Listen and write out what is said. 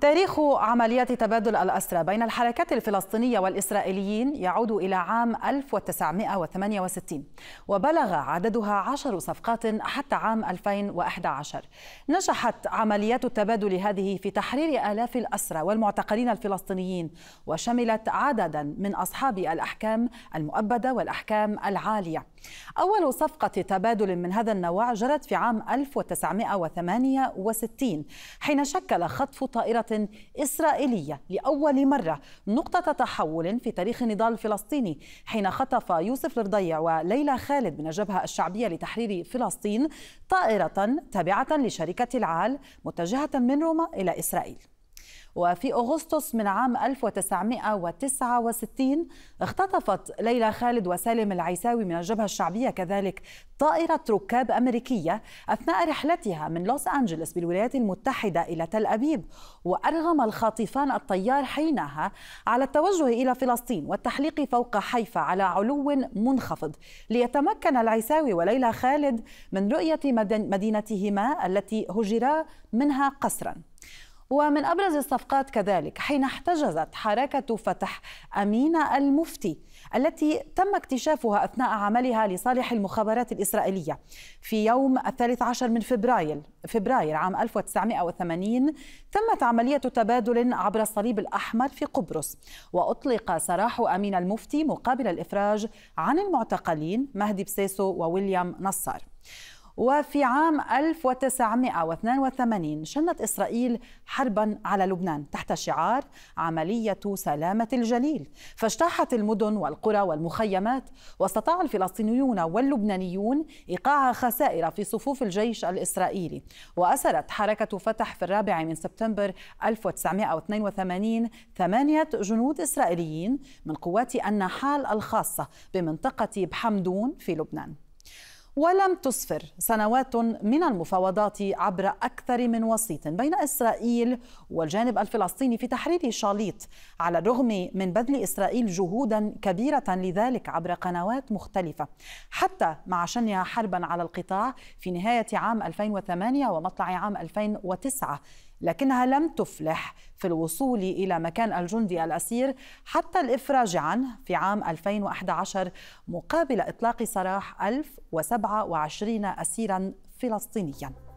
تاريخ عمليات تبادل الأسرى بين الحركات الفلسطينية والإسرائيليين يعود إلى عام 1968 وبلغ عددها عشر صفقات حتى عام 2011 نجحت عمليات التبادل هذه في تحرير آلاف الأسرى والمعتقلين الفلسطينيين وشملت عددا من أصحاب الأحكام المؤبدة والأحكام العالية أول صفقة تبادل من هذا النوع جرت في عام 1968 حين شكل خطف طائرة إسرائيلية لأول مرة نقطة تحول في تاريخ النضال الفلسطيني حين خطف يوسف الرضيع وليلى خالد من الجبهة الشعبية لتحرير فلسطين طائرة تابعة لشركة العال متجهة من روما إلى إسرائيل وفي أغسطس من عام 1969 اختطفت ليلى خالد وسالم العيساوي من الجبهة الشعبية كذلك طائرة ركاب أمريكية أثناء رحلتها من لوس أنجلوس بالولايات المتحدة إلى تل أبيب وأرغم الخاطفان الطيار حينها على التوجه إلى فلسطين والتحليق فوق حيفا على علو منخفض ليتمكن العيساوي وليلى خالد من رؤية مدينتهما التي هجرا منها قسرا ومن أبرز الصفقات كذلك حين احتجزت حركة فتح أمينة المفتي التي تم اكتشافها أثناء عملها لصالح المخابرات الإسرائيلية في يوم الثالث عشر من فبراير فبراير عام 1980 تمت عملية تبادل عبر الصليب الأحمر في قبرص وأطلق سراح أمين المفتي مقابل الإفراج عن المعتقلين مهدي بسيسو وويليام نصار وفي عام 1982 شنت إسرائيل حربا على لبنان تحت شعار عملية سلامة الجليل فاجتاحت المدن والقرى والمخيمات واستطاع الفلسطينيون واللبنانيون إيقاع خسائر في صفوف الجيش الإسرائيلي وأسرت حركة فتح في الرابع من سبتمبر 1982 ثمانية جنود إسرائيليين من قوات النحال الخاصة بمنطقة بحمدون في لبنان ولم تسفر سنوات من المفاوضات عبر أكثر من وسيط بين إسرائيل والجانب الفلسطيني في تحرير شاليط على الرغم من بذل إسرائيل جهودا كبيرة لذلك عبر قنوات مختلفة حتى مع شنها حربا على القطاع في نهاية عام 2008 ومطلع عام 2009 لكنها لم تفلح في الوصول إلى مكان الجندي الأسير حتى الإفراج عنه في عام 2011 مقابل إطلاق سراح 1027 أسيرا فلسطينيا